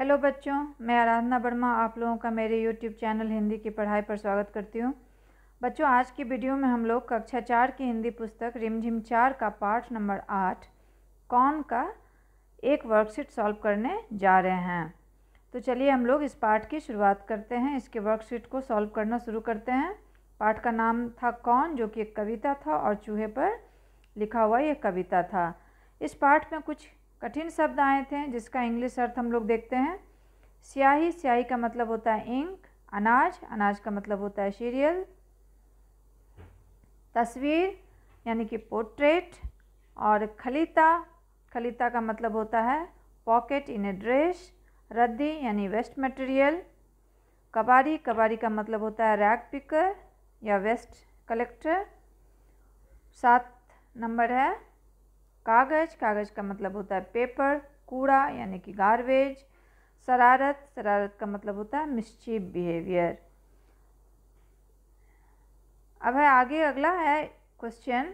hello बच्चों मैं आराधना वर्मा आप लोगों का मेरे यूट्यूब चैनल हिंदी की पढ़ाई पर स्वागत करती हूँ बच्चों आज की वीडियो में हम लोग कक्षा चार की हिंदी पुस्तक रिमझिम चार का पाठ नंबर आठ कौन का एक वर्कशीट सॉल्व करने जा रहे हैं तो चलिए हम लोग इस पाठ की शुरुआत करते हैं इसके वर्कशीट को सॉल्व करना शुरू करते हैं पाठ का नाम था कौन जो कि एक कविता था और चूहे पर लिखा हुआ यह कविता था इस पाठ में कुछ कठिन शब्द आए थे जिसका इंग्लिश अर्थ हम लोग देखते हैं स्याही स्याही का मतलब होता है इंक अनाज अनाज का मतलब होता है सीरियल तस्वीर यानी कि पोर्ट्रेट और खलीता खलीता का मतलब होता है पॉकेट इन ए ड्रेस रद्दी यानी वेस्ट मटेरियल कबाड़ी कबाड़ी का मतलब होता है रैग पिकर या वेस्ट कलेक्टर सात नंबर है कागज़ कागज़ का मतलब होता है पेपर कूड़ा यानी कि गार्बेज शरारत शरारत का मतलब होता है मिस्चीफ बिहेवियर अब है आगे अगला है क्वेश्चन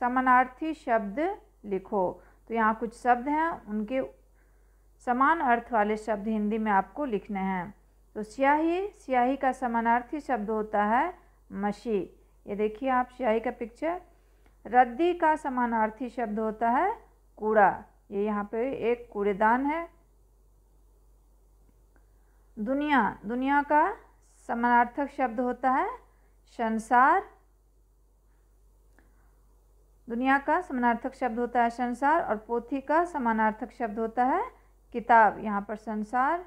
समानार्थी शब्द लिखो तो यहाँ कुछ शब्द हैं उनके समान अर्थ वाले शब्द हिंदी में आपको लिखने हैं तो स्याही स्याही का समानार्थी शब्द होता है मशी ये देखिए आप स्याही का पिक्चर रद्दी का समानार्थी शब्द होता है कूड़ा ये यहाँ पे एक कूड़ेदान है दुनिया दुनिया का समानार्थक शब्द होता है संसार दुनिया का समानार्थक शब्द होता है संसार और पोथी का समानार्थक शब्द होता है किताब यहाँ पर संसार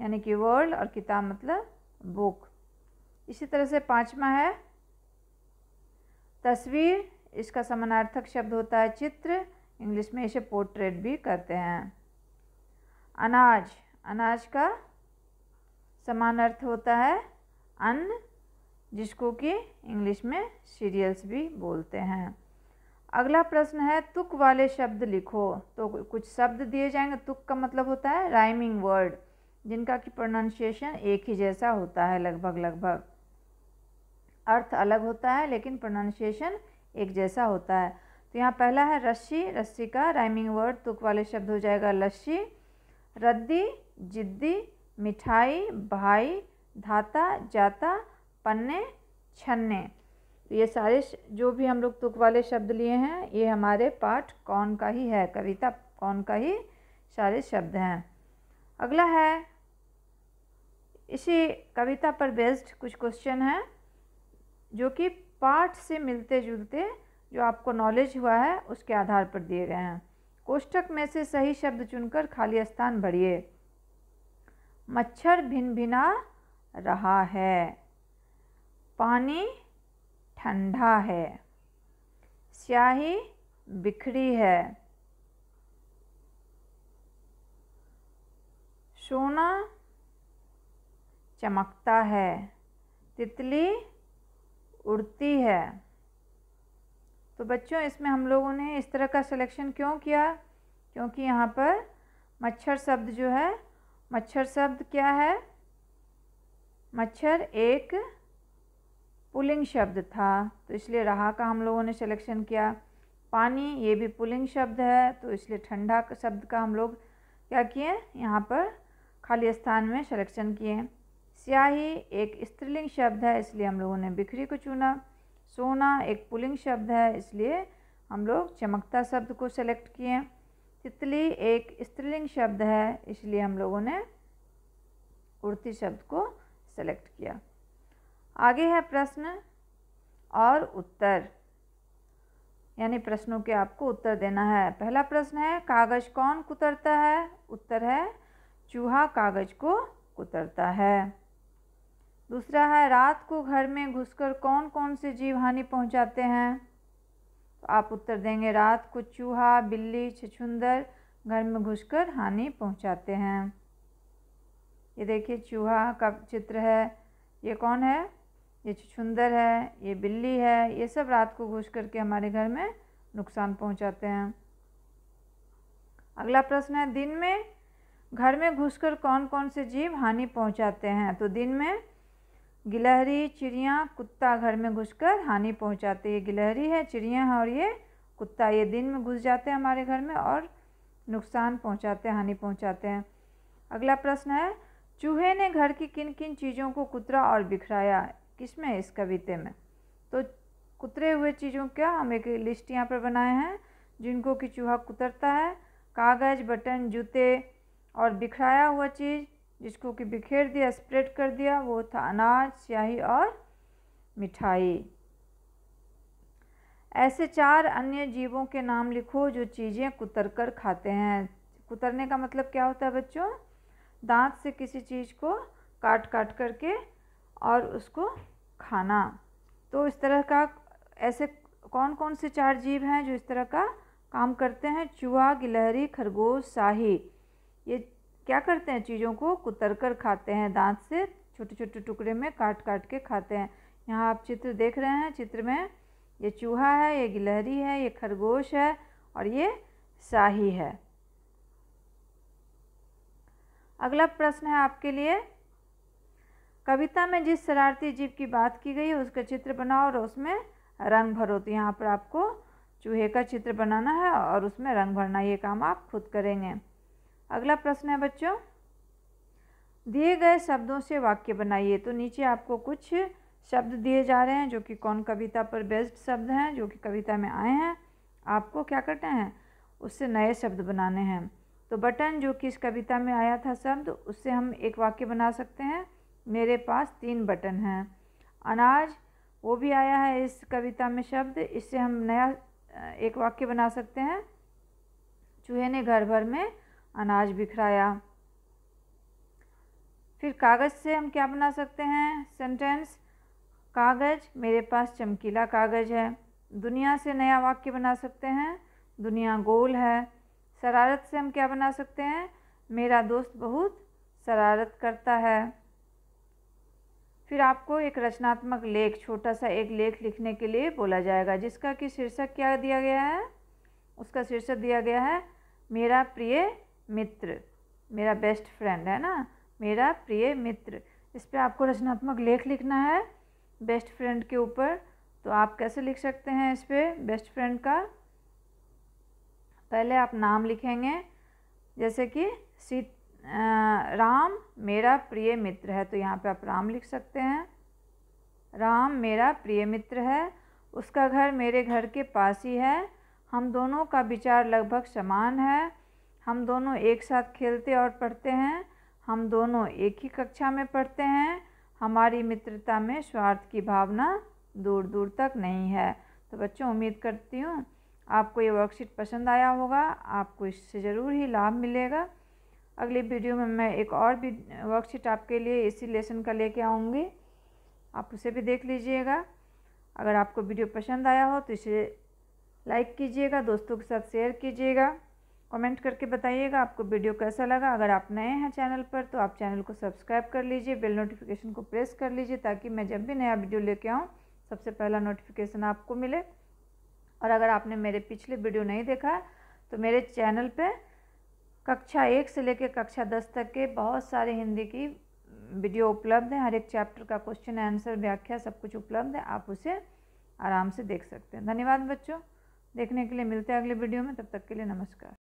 यानी कि वर्ल्ड और किताब मतलब बुक इसी तरह से पांचवा है तस्वीर इसका समानार्थक शब्द होता है चित्र इंग्लिश में इसे पोर्ट्रेट भी कहते हैं अनाज अनाज का समान अर्थ होता है अन्न जिसको कि इंग्लिश में सीरियल्स भी बोलते हैं अगला प्रश्न है तुक वाले शब्द लिखो तो कुछ शब्द दिए जाएंगे तुक का मतलब होता है राइमिंग वर्ड जिनका कि प्रोनाउंसिएशन एक ही जैसा होता है लगभग लगभग अर्थ अलग होता है लेकिन प्रोनाउंसिएशन एक जैसा होता है तो यहाँ पहला है रस्सी रस्सी का राइमिंग वर्ड तुक वाले शब्द हो जाएगा लस्सी रद्दी जिद्दी मिठाई भाई धाता जाता पन्ने छन्ने तो ये सारे जो भी हम लोग तुक वाले शब्द लिए हैं ये हमारे पाठ कौन का ही है कविता कौन का ही सारे शब्द हैं अगला है इसी कविता पर बेस्ड कुछ क्वेश्चन हैं जो कि पाठ से मिलते जुलते जो आपको नॉलेज हुआ है उसके आधार पर दिए गए हैं कोष्टक में से सही शब्द चुनकर खाली स्थान भरिए मच्छर भिन भिना रहा है पानी ठंडा है स्याही बिखरी है सोना चमकता है तितली उड़ती है तो बच्चों इसमें हम लोगों ने इस तरह का सिलेक्शन क्यों किया क्योंकि यहाँ पर मच्छर शब्द जो है मच्छर शब्द क्या है मच्छर एक पुलिंग शब्द था तो इसलिए रहा का हम लोगों ने सिलेक्शन किया पानी ये भी पुलिंग शब्द है तो इसलिए ठंडा शब्द का हम लोग क्या किए यहाँ पर खाली स्थान में सिलेक्शन किए स्याही एक स्त्रीलिंग शब्द है इसलिए हम लोगों ने बिखरी को चुना सोना एक पुलिंग शब्द है इसलिए हम लोग चमकता शब्द को सेलेक्ट किए तितली एक स्त्रीलिंग शब्द है इसलिए हम लोगों ने उड़ती शब्द को सेलेक्ट किया आगे है प्रश्न और उत्तर यानी प्रश्नों के आपको उत्तर देना है पहला प्रश्न है कागज़ कौन कुतरता है उत्तर है चूहा कागज़ को कुतरता है दूसरा है रात को घर में घुसकर कौन कौन से जीव हानि पहुंचाते हैं तो आप उत्तर देंगे रात को चूहा बिल्ली छछुंदर घर में घुसकर हानि पहुंचाते हैं ये देखिए चूहा का चित्र है ये कौन है ये छछुंदर है ये बिल्ली है ये सब रात को घुस करके हमारे घर में नुकसान पहुंचाते हैं अगला प्रश्न है दिन में घर में घुसकर कौन कौन से जीव हानि पहुंचाते हैं तो दिन में गिलहरी चिड़िया कुत्ता घर में घुसकर हानि पहुंचाते ये गिलहरी है चिड़िया है और ये कुत्ता ये दिन में घुस जाते हैं हमारे घर में और नुकसान पहुंचाते हैं हानि पहुंचाते हैं अगला प्रश्न है चूहे ने घर की किन किन चीज़ों को कुतरा और बिखराया किसमें इस कविता में तो कुतरे हुए चीज़ों का हम एक लिस्ट यहाँ पर बनाए हैं जिनको कि चूहा कुतरता है कागज़ बटन जूते और बिखराया हुआ चीज़ जिसको कि बिखेर दिया स्प्रेड कर दिया वो था अनाज स्याही और मिठाई ऐसे चार अन्य जीवों के नाम लिखो जो चीज़ें कुतर कर खाते हैं कुतरने का मतलब क्या होता है बच्चों दांत से किसी चीज़ को काट काट करके और उसको खाना तो इस तरह का ऐसे कौन कौन से चार जीव हैं जो इस तरह का काम करते हैं चूहा गिलहरी खरगोश शाही ये क्या करते हैं चीज़ों को कुतर कर खाते हैं दांत से छोटे छोटे टुकड़े में काट काट के खाते हैं यहाँ आप चित्र देख रहे हैं चित्र में ये चूहा है ये गिलहरी है ये खरगोश है और ये शाही है अगला प्रश्न है आपके लिए कविता में जिस शरारती जीव की बात की गई है उसका चित्र बनाओ और उसमें रंग भरो तो यहाँ पर आपको चूहे का चित्र बनाना है और उसमें रंग भरना ये काम आप खुद करेंगे अगला प्रश्न है बच्चों दिए गए शब्दों से वाक्य बनाइए तो नीचे आपको कुछ शब्द दिए जा रहे हैं जो कि कौन कविता पर बेस्ड शब्द हैं जो कि कविता में आए हैं आपको क्या करते हैं उससे नए शब्द बनाने हैं तो बटन जो कि इस कविता में आया था शब्द उससे हम एक वाक्य बना सकते हैं मेरे पास तीन बटन हैं अनाज वो भी आया है इस कविता में शब्द इससे हम नया एक वाक्य बना सकते हैं चूहे ने घर भर में अनाज बिखराया फिर कागज़ से हम क्या बना सकते हैं सेंटेंस कागज़ मेरे पास चमकीला कागज़ है दुनिया से नया वाक्य बना सकते हैं दुनिया गोल है शरारत से हम क्या बना सकते हैं मेरा दोस्त बहुत शरारत करता है फिर आपको एक रचनात्मक लेख छोटा सा एक लेख लिखने के लिए बोला जाएगा जिसका कि शीर्षक क्या दिया गया है उसका शीर्षक दिया गया है मेरा प्रिय मित्र मेरा बेस्ट फ्रेंड है ना मेरा प्रिय मित्र इस पर आपको रचनात्मक लेख लिखना है बेस्ट फ्रेंड के ऊपर तो आप कैसे लिख सकते हैं इस पर बेस्ट फ्रेंड का पहले आप नाम लिखेंगे जैसे कि सी राम मेरा प्रिय मित्र है तो यहाँ पे आप राम लिख सकते हैं राम मेरा प्रिय मित्र है उसका घर मेरे घर के पास ही है हम दोनों का विचार लगभग समान है हम दोनों एक साथ खेलते और पढ़ते हैं हम दोनों एक ही कक्षा में पढ़ते हैं हमारी मित्रता में स्वार्थ की भावना दूर दूर तक नहीं है तो बच्चों उम्मीद करती हूँ आपको ये वर्कशीट पसंद आया होगा आपको इससे ज़रूर ही लाभ मिलेगा अगली वीडियो में मैं एक और भी वर्कशीट आपके लिए इसी लेसन का लेके आऊँगी आप उसे भी देख लीजिएगा अगर आपको वीडियो पसंद आया हो तो इसे लाइक कीजिएगा दोस्तों के साथ शेयर कीजिएगा कमेंट करके बताइएगा आपको वीडियो कैसा लगा अगर आप नए हैं चैनल पर तो आप चैनल को सब्सक्राइब कर लीजिए बेल नोटिफिकेशन को प्रेस कर लीजिए ताकि मैं जब भी नया वीडियो लेके आऊँ सबसे पहला नोटिफिकेशन आपको मिले और अगर आपने मेरे पिछले वीडियो नहीं देखा तो मेरे चैनल पर कक्षा एक से लेकर कक्षा दस तक के बहुत सारे हिंदी की वीडियो उपलब्ध हैं हर एक चैप्टर का क्वेश्चन आंसर व्याख्या सब कुछ उपलब्ध है आप उसे आराम से देख सकते हैं धन्यवाद बच्चों देखने के लिए मिलते हैं अगले वीडियो में तब तक के लिए नमस्कार